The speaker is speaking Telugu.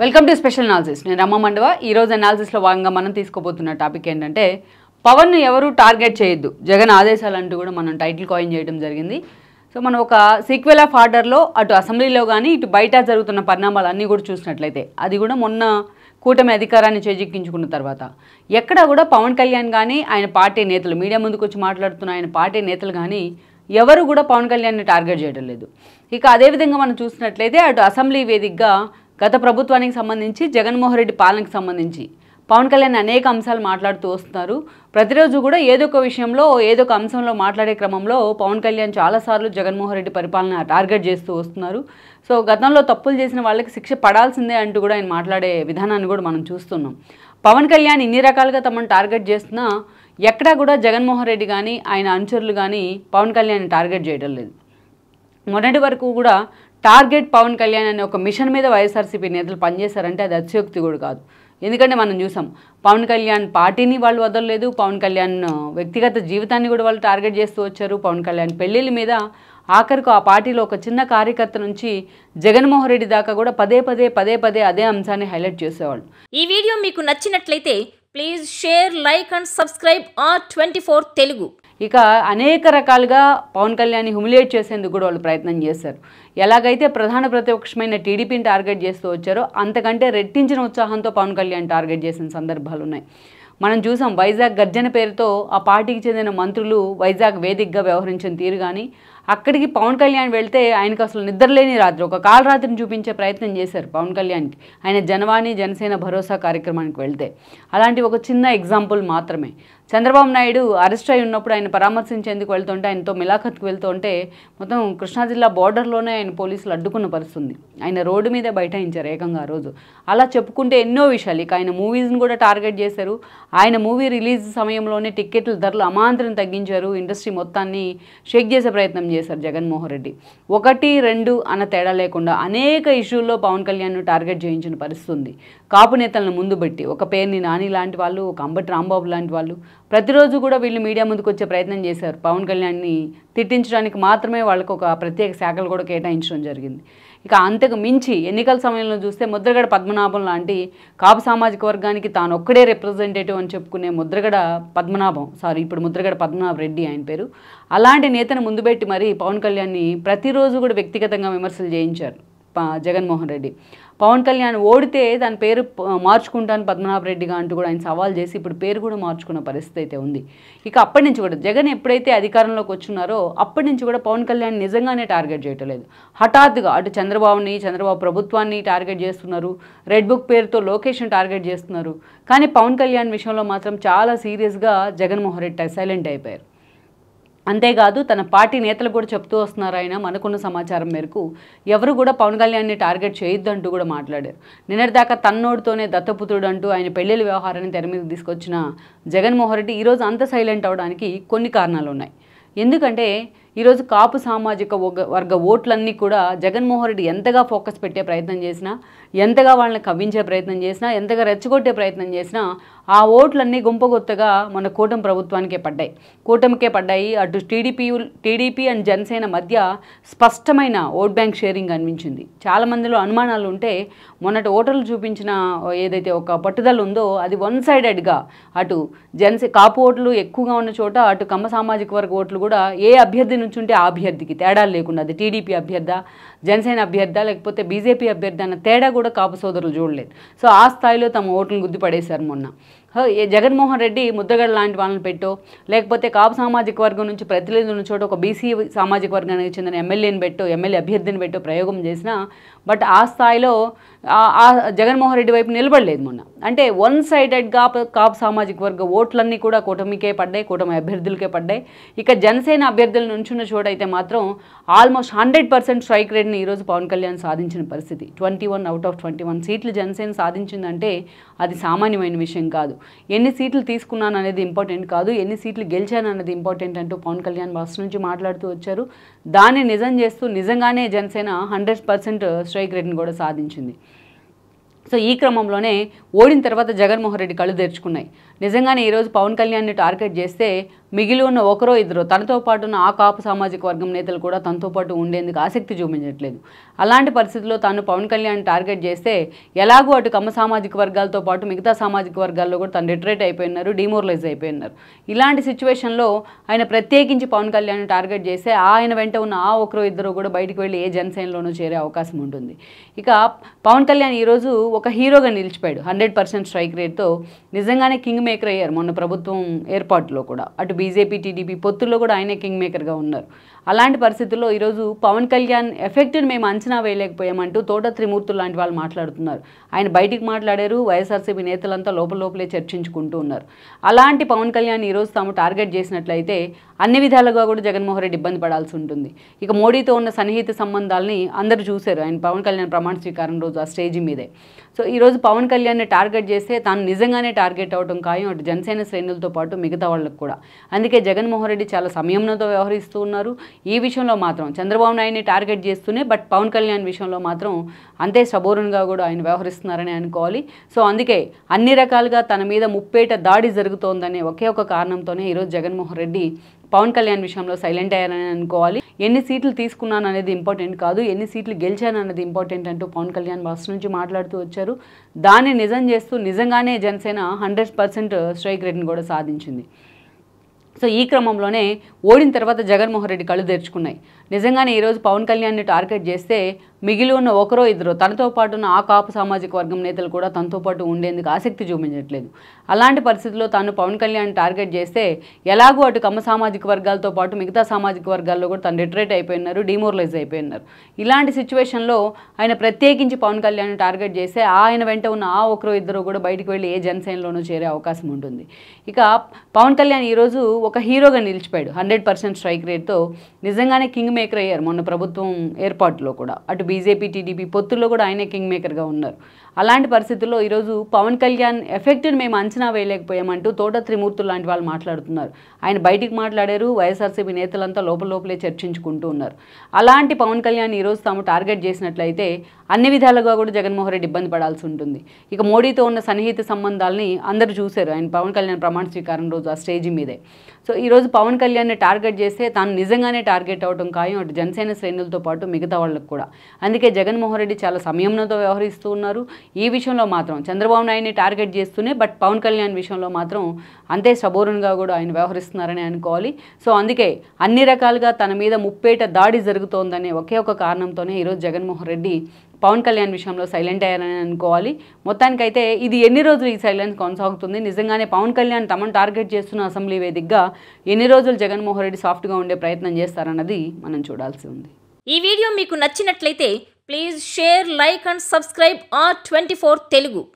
వెల్కమ్ టు స్పెషల్ అనాలిసిస్ నేను రమ్మ మండవ ఈ రోజు అనాలిసిస్లో భాగంగా మనం తీసుకోబోతున్న టాపిక్ ఏంటంటే పవన్ను ఎవరు టార్గెట్ చేయొద్దు జగన్ ఆదేశాలు అంటూ కూడా మనం టైటిల్ కాయిన్ చేయడం జరిగింది సో మనం ఒక సీక్వెల్ ఆఫ్ ఆర్డర్లో అటు అసెంబ్లీలో కానీ ఇటు బయట జరుగుతున్న పరిణామాలు అన్నీ కూడా చూసినట్లయితే అది కూడా మొన్న కూటమి అధికారాన్ని చేజిక్కించుకున్న తర్వాత ఎక్కడ కూడా పవన్ కళ్యాణ్ కానీ ఆయన పార్టీ నేతలు మీడియా ముందుకు వచ్చి మాట్లాడుతున్న ఆయన పార్టీ నేతలు కానీ ఎవరు కూడా పవన్ కళ్యాణ్ని టార్గెట్ చేయడం లేదు ఇక అదేవిధంగా మనం చూసినట్లయితే అటు అసెంబ్లీ వేదికగా గత ప్రభుత్వానికి సంబంధించి జగన్మోహన్ రెడ్డి పాలనకు సంబంధించి పవన్ కళ్యాణ్ అనేక అంశాలు మాట్లాడుతూ వస్తున్నారు ప్రతిరోజు కూడా ఏదో ఒక విషయంలో ఏదో ఒక అంశంలో మాట్లాడే క్రమంలో పవన్ కళ్యాణ్ చాలాసార్లు జగన్మోహన్ రెడ్డి పరిపాలన టార్గెట్ చేస్తూ వస్తున్నారు సో గతంలో తప్పులు చేసిన వాళ్ళకి శిక్ష పడాల్సిందే అంటూ కూడా ఆయన మాట్లాడే విధానాన్ని కూడా మనం చూస్తున్నాం పవన్ కళ్యాణ్ ఇన్ని రకాలుగా తమను టార్గెట్ చేస్తున్నా ఎక్కడా కూడా జగన్మోహన్ రెడ్డి కానీ ఆయన అనుచరులు కానీ పవన్ కళ్యాణ్ టార్గెట్ చేయడం లేదు మొన్నటి వరకు కూడా టార్గెట్ పవన్ కళ్యాణ్ అనే ఒక మిషన్ మీద వైఎస్ఆర్సీపీ నేతలు పనిచేశారంటే అది అత్యోక్తి కూడా కాదు ఎందుకంటే మనం చూసాం పవన్ కళ్యాణ్ పార్టీని వాళ్ళు వదలలేదు పవన్ కళ్యాణ్ వ్యక్తిగత జీవితాన్ని కూడా వాళ్ళు టార్గెట్ చేస్తూ వచ్చారు పవన్ కళ్యాణ్ పెళ్ళిళ్ళ మీద ఆఖరికు ఆ పార్టీలో ఒక చిన్న కార్యకర్త నుంచి జగన్మోహన్ రెడ్డి దాకా కూడా పదే పదే పదే పదే అదే అంశాన్ని హైలైట్ చేసేవాళ్ళు ఈ వీడియో మీకు నచ్చినట్లయితే please share like and subscribe R twenty Telugu ఇక అనేక రకాలుగా పవన్ కళ్యాణ్ హ్యుమిలేట్ చేసేందుకు కూడా వాళ్ళు ప్రయత్నం చేశారు ఎలాగైతే ప్రధాన ప్రతిపక్షమైన టీడీపీని టార్గెట్ చేస్తూ వచ్చారో అంతకంటే రెట్టించిన ఉత్సాహంతో పవన్ కళ్యాణ్ టార్గెట్ చేసిన సందర్భాలు ఉన్నాయి మనం చూసాం వైజాగ్ గర్జన పేరుతో ఆ పార్టీకి చెందిన మంత్రులు వైజాగ్ వేదికగా వ్యవహరించిన తీరు కానీ అక్కడికి పవన్ కళ్యాణ్ వెళ్తే ఆయనకు అసలు నిద్రలేని రాత్రి ఒక కాలరాత్రిని చూపించే ప్రయత్నం చేశారు పవన్ కళ్యాణ్కి ఆయన జనవాణి జనసేన భరోసా కార్యక్రమానికి వెళ్తే అలాంటి ఒక చిన్న ఎగ్జాంపుల్ మాత్రమే చంద్రబాబు నాయుడు అరెస్ట్ అయి ఉన్నప్పుడు ఆయన పరామర్శించేందుకు వెళ్తుంటే ఆయనతో మిలాఖత్కు వెళ్తుంటే మొత్తం కృష్ణా జిల్లా బార్డర్లోనే ఆయన పోలీసులు అడ్డుకున్న పరిస్థితుంది ఆయన రోడ్డు మీదే బైఠాయించారు ఏకంగా ఆ రోజు అలా చెప్పుకుంటే ఎన్నో విషయాలు ఇక ఆయన మూవీస్ని కూడా టార్గెట్ చేశారు ఆయన మూవీ రిలీజ్ సమయంలోనే టిక్కెట్ల ధరలు అమాంతరం తగ్గించారు ఇండస్ట్రీ మొత్తాన్ని షేక్ చేసే ప్రయత్నం చేశారు చేశారు జగన్మోహన్ రెడ్డి ఒకటి రెండు అన్న తేడా లేకుండా అనేక ఇష్యూల్లో పవన్ కళ్యాణ్ను టార్గెట్ చేయించిన పరిస్థితుంది కాపు నేతలను ముందు పెట్టి ఒక పేరుని నాని లాంటి వాళ్ళు ఒక అంబటి రాంబాబు లాంటి వాళ్ళు ప్రతిరోజు కూడా వీళ్ళు మీడియా ముందుకు వచ్చే ప్రయత్నం చేశారు పవన్ కళ్యాణ్ని తిట్టించడానికి మాత్రమే వాళ్ళకు ఒక ప్రత్యేక శాఖలు కూడా కేటాయించడం జరిగింది ఇక అంతకు మించి ఎన్నికల సమయంలో చూస్తే ముద్రగడ పద్మనాభం లాంటి కాపు సామాజిక వర్గానికి తాను ఒక్కడే రిప్రజెంటేటివ్ అని చెప్పుకునే ముద్రగడ పద్మనాభం సారీ ఇప్పుడు ముద్రగడ పద్మనాభ రెడ్డి ఆయన పేరు అలాంటి నేతను ముందుపెట్టి మరి పవన్ కళ్యాణ్ని ప్రతిరోజు కూడా వ్యక్తిగతంగా విమర్శలు చేయించారు జగన్మోహన్ రెడ్డి పవన్ కళ్యాణ్ ఓడితే దాని పేరు మార్చుకుంటాను పద్మనాభరెడ్డిగా అంటూ కూడా ఆయన సవాల్ చేసి ఇప్పుడు పేరు కూడా మార్చుకున్న పరిస్థితి అయితే ఉంది ఇక అప్పటి నుంచి కూడా జగన్ ఎప్పుడైతే అధికారంలోకి వచ్చినారో అప్పటి నుంచి కూడా పవన్ కళ్యాణ్ నిజంగానే టార్గెట్ చేయటం లేదు హఠాత్తుగా అటు చంద్రబాబుని చంద్రబాబు ప్రభుత్వాన్ని టార్గెట్ చేస్తున్నారు రెడ్ బుక్ పేరుతో లొకేషన్ టార్గెట్ చేస్తున్నారు కానీ పవన్ కళ్యాణ్ విషయంలో మాత్రం చాలా సీరియస్గా జగన్మోహన్ రెడ్డి సైలెంట్ అయిపోయారు అంతేకాదు తన పార్టీ నేతలు కూడా చెప్తూ వస్తున్నారు ఆయన మనకున్న సమాచారం మేరకు ఎవరు కూడా పవన్ కళ్యాణ్ని టార్గెట్ చేయొద్దు అంటూ కూడా మాట్లాడారు నిన్నటిదాకా తన్నోడితోనే దత్తపుత్రుడు అంటూ ఆయన పెళ్లిళ్ళ వ్యవహారాన్ని తెర మీద తీసుకొచ్చిన జగన్మోహన్ రెడ్డి ఈరోజు అంత సైలెంట్ అవడానికి కొన్ని కారణాలు ఉన్నాయి ఎందుకంటే ఈరోజు కాపు సామాజిక వర్గ ఓట్లన్నీ కూడా జగన్మోహన్ రెడ్డి ఎంతగా ఫోకస్ పెట్టే ప్రయత్నం చేసినా ఎంతగా వాళ్ళని కవ్వించే ప్రయత్నం చేసినా ఎంతగా రెచ్చగొట్టే ప్రయత్నం చేసినా ఆ ఓట్లన్నీ గుంపగొత్తగా మన కూటమి ప్రభుత్వానికే పడ్డాయి కూటమికే పడ్డాయి అటు టీడీపీ టీడీపీ అండ్ జనసేన మధ్య స్పష్టమైన ఓట్ బ్యాంక్ షేరింగ్ అనిపించింది చాలామందిలో అనుమానాలు ఉంటే మొన్నటి ఓటర్లు చూపించిన ఏదైతే ఒక పట్టుదల ఉందో అది వన్ సైడెడ్గా అటు జనసే కాపు ఓట్లు ఎక్కువగా ఉన్న చోట అటు కమ్మ సామాజిక వర్గ ఓట్లు కూడా ఏ అభ్యర్థి ఉంటే ఆ అభ్యర్థికి తేడా లేకుండా అది టీడీపీ అభ్యర్థ జనసేన అభ్యర్థ లేకపోతే బీజేపీ అభ్యర్థి అన్న తేడా కూడా కాపు సోదరులు చూడలేదు సో ఆ స్థాయిలో తమ ఓట్లను గుద్దిపడేశారు మొన్న జగన్మోహన్ రెడ్డి ముద్దగడ లాంటి వాళ్ళని పెట్టో లేకపోతే కాపు సామాజిక వర్గం నుంచి ప్రతినిధులను చోట ఒక బీసీ సామాజిక వర్గానికి చెందిన ఎమ్మెల్యేని పెట్టో ఎమ్మెల్యే అభ్యర్థిని పెట్టో ప్రయోగం చేసినా బట్ ఆ స్థాయిలో ఆ జగన్మోహన్ రెడ్డి వైపు నిలబడలేదు మొన్న అంటే వన్ సైడెడ్గా కాపు సామాజిక వర్గ ఓట్లన్నీ కూడా కూటమికే పడ్డాయి కూటమి అభ్యర్థులకే పడ్డాయి ఇక జనసేన అభ్యర్థుల చోట చోటైతే మాత్రం ఆల్మోస్ట్ హండ్రెడ్ పర్సెంట్ స్ట్రైక్ రేట్ని ఈరోజు పవన్ కళ్యాణ్ సాధించిన పరిస్థితి twenty one out of twenty one సీట్లు జనసేన సాధించిందంటే అది సామాన్యమైన విషయం కాదు ఎన్ని సీట్లు తీసుకున్నాను అనేది ఇంపార్టెంట్ కాదు ఎన్ని సీట్లు గెలిచాను అనేది ఇంపార్టెంట్ అంటూ పవన్ కళ్యాణ్ ఫస్ట్ నుంచి మాట్లాడుతూ వచ్చారు దాన్ని నిజం చేస్తూ నిజంగానే జనసేన హండ్రెడ్ పర్సెంట్ స్ట్రైక్ రేట్ని కూడా సాధించింది సో ఈ క్రమంలోనే ఓడిన తర్వాత జగన్మోహన్ రెడ్డి కళ్ళు తెరుచుకున్నాయి నిజంగానే ఈరోజు పవన్ కళ్యాణ్ని టార్గెట్ చేస్తే మిగిలి ఉన్న ఒకరో ఇద్దరు తనతో పాటు ఉన్న ఆ కాపు సామాజిక వర్గం నేతలు కూడా తనతో పాటు ఉండేందుకు ఆసక్తి చూపించట్లేదు అలాంటి పరిస్థితుల్లో తాను పవన్ కళ్యాణ్ టార్గెట్ చేస్తే ఎలాగూ అటు కమ్మ సామాజిక వర్గాలతో పాటు మిగతా సామాజిక వర్గాల్లో కూడా తను రిటరేట్ అయిపోయినారు డిమోరలైజ్ అయిపోయినారు ఇలాంటి సిచ్యువేషన్లో ఆయన ప్రత్యేకించి పవన్ కళ్యాణ్ టార్గెట్ చేస్తే ఆయన వెంట ఉన్న ఆ ఒకరో ఇద్దరు కూడా బయటకు వెళ్ళి ఏ జనసేనలోనూ చేరే అవకాశం ఉంటుంది ఇక పవన్ కళ్యాణ్ ఈరోజు ఒక హీరోగా నిలిచిపోయాడు హండ్రెడ్ పర్సెంట్ స్ట్రైక్ రేట్తో నిజంగానే కింగ్ మేకర్ అయ్యారు మొన్న ప్రభుత్వం ఏర్పాటులో కూడా అటు బీజేపీ టీడీపీ పొత్తుల్లో కూడా ఆయనే కింగ్ మేకర్గా ఉన్నారు అలాంటి పరిస్థితుల్లో ఈరోజు పవన్ కళ్యాణ్ ఎఫెక్ట్ని మేము అంచనా వేయలేకపోయామంటూ తోట త్రిమూర్తులు లాంటి వాళ్ళు మాట్లాడుతున్నారు ఆయన బయటికి మాట్లాడారు వైఎస్ఆర్సీపీ నేతలంతా లోపల లోపలే చర్చించుకుంటూ ఉన్నారు అలాంటి పవన్ కళ్యాణ్ ఈరోజు తాము టార్గెట్ చేసినట్లయితే అన్ని విధాలుగా కూడా జగన్మోహన్ రెడ్డి ఇబ్బంది పడాల్సి ఉంటుంది ఇక మోడీతో ఉన్న సన్నిహిత సంబంధాలని అందరూ చూశారు ఆయన పవన్ కళ్యాణ్ ప్రమాణ స్వీకారం రోజు ఆ స్టేజ్ మీదే సో ఈరోజు పవన్ కళ్యాణ్ని టార్గెట్ చేస్తే తాను నిజంగానే టార్గెట్ అవడం ఖాయం అటు జనసేన శ్రేణులతో పాటు మిగతా వాళ్ళకు కూడా అందుకే జగన్మోహన్ రెడ్డి చాలా సంయమనంతో వ్యవహరిస్తూ ఉన్నారు ఈ విషయంలో మాత్రం చంద్రబాబు నాయుడిని టార్గెట్ చేస్తూనే బట్ పవన్ కళ్యాణ్ విషయంలో మాత్రం అంతే సబోరునిగా కూడా ఆయన వ్యవహరిస్తున్నారని అనుకోవాలి సో అందుకే అన్ని రకాలుగా తన మీద ముప్పేట దాడి జరుగుతోందనే ఒకే ఒక కారణంతోనే ఈరోజు జగన్మోహన్ రెడ్డి పవన్ కళ్యాణ్ విషయంలో సైలెంట్ అయ్యారని అనుకోవాలి ఎన్ని సీట్లు తీసుకున్నాను అనేది ఇంపార్టెంట్ కాదు ఎన్ని సీట్లు గెలిచాను అనేది ఇంపార్టెంట్ అంటూ పవన్ కళ్యాణ్ బస్ నుంచి మాట్లాడుతూ వచ్చారు దాన్ని నిజం చేస్తూ నిజంగానే జనసేన హండ్రెడ్ పర్సెంట్ స్ట్రైక్ రేట్ని కూడా సాధించింది సో ఈ క్రమంలోనే ఓడిన తర్వాత జగన్మోహన్ రెడ్డి కళ్ళు తెరుచుకున్నాయి నిజంగానే ఈరోజు పవన్ కళ్యాణ్ని టార్గెట్ చేస్తే మిగిలి ఉన్న ఒకరో ఇద్దరు తనతో పాటు ఆ కాపు సామాజిక వర్గం నేతలు కూడా తనతో పాటు ఉండేందుకు ఆసక్తి చూపించట్లేదు అలాంటి పరిస్థితుల్లో తాను పవన్ కళ్యాణ్ టార్గెట్ చేస్తే ఎలాగూ అటు కమ్మ సామాజిక వర్గాలతో పాటు మిగతా సామాజిక వర్గాల్లో కూడా తను రిటరేట్ అయిపోయినారు డిమోరలైజ్ అయిపోయినారు ఇలాంటి సిచ్యువేషన్లో ఆయన ప్రత్యేకించి పవన్ కళ్యాణ్ టార్గెట్ చేస్తే ఆయన వెంట ఉన్న ఆ ఒకరో ఇద్దరు కూడా బయటకు వెళ్ళి ఏ జనసేనలోనూ చేరే అవకాశం ఉంటుంది ఇక పవన్ కళ్యాణ్ ఈరోజు ఒక హీరోగా నిలిచిపోయాడు హండ్రెడ్ పర్సెంట్ స్ట్రైక్ రేట్తో నిజంగానే కింగ్ మేకర్ అయ్యారు మొన్న ప్రభుత్వం ఏర్పాటులో కూడా అటు బీజేపీ టీడీపీ పొత్తుల్లో కూడా ఆయనే కింగ్ మేకర్గా ఉన్నారు అలాంటి పరిస్థితుల్లో ఈరోజు పవన్ కళ్యాణ్ ఎఫెక్ట్ని మేము అంచనా వేయలేకపోయామంటూ తోట త్రిమూర్తులు లాంటి వాళ్ళు మాట్లాడుతున్నారు ఆయన బయటికి మాట్లాడారు వైఎస్ఆర్సీపీ నేతలంతా లోపల లోపలే చర్చించుకుంటూ ఉన్నారు అలాంటి పవన్ కళ్యాణ్ ఈరోజు తాము టార్గెట్ చేసినట్లయితే అన్ని విధాలుగా కూడా జగన్మోహన్ రెడ్డి ఇబ్బంది పడాల్సి ఉంటుంది ఇక మోడీతో ఉన్న సన్నిహిత సంబంధాలని అందరూ చూశారు ఆయన పవన్ కళ్యాణ్ ప్రమాణ స్వీకారం రోజు ఆ స్టేజ్ మీదే సో ఈరోజు పవన్ కళ్యాణ్ని టార్గెట్ చేస్తే తాను నిజంగానే టార్గెట్ అవడం ఖాయం అటు జనసేన శ్రేణులతో పాటు మిగతా వాళ్ళకు కూడా అందుకే జగన్మోహన్ రెడ్డి చాలా సంయమనంతో వ్యవహరిస్తూ ఉన్నారు ఈ విషయంలో మాత్రం చంద్రబాబు నాయుడిని టార్గెట్ చేస్తూనే బట్ పవన్ కళ్యాణ్ విషయంలో మాత్రం అంతే సబోరున్గా కూడా ఆయన వ్యవహరిస్తున్నారని అనుకోవాలి సో అందుకే అన్ని రకాలుగా తన మీద ముప్పేట దాడి జరుగుతోందనే ఒకే ఒక కారణంతోనే ఈరోజు జగన్మోహన్ రెడ్డి పవన్ కళ్యాణ్ విషయంలో సైలెంట్ అయ్యారని అనుకోవాలి మొత్తానికైతే ఇది ఎన్ని రోజులు ఈ సైలెన్స్ కొనసాగుతుంది నిజంగానే పవన్ కళ్యాణ్ తమను టార్గెట్ చేస్తున్న అసెంబ్లీ వేదికగా ఎన్ని రోజులు జగన్మోహన్ రెడ్డి సాఫ్ట్గా ఉండే ప్రయత్నం చేస్తారన్నది మనం చూడాల్సి ఉంది ఈ వీడియో మీకు నచ్చినట్లయితే Please share, like and subscribe our 24 Telugu.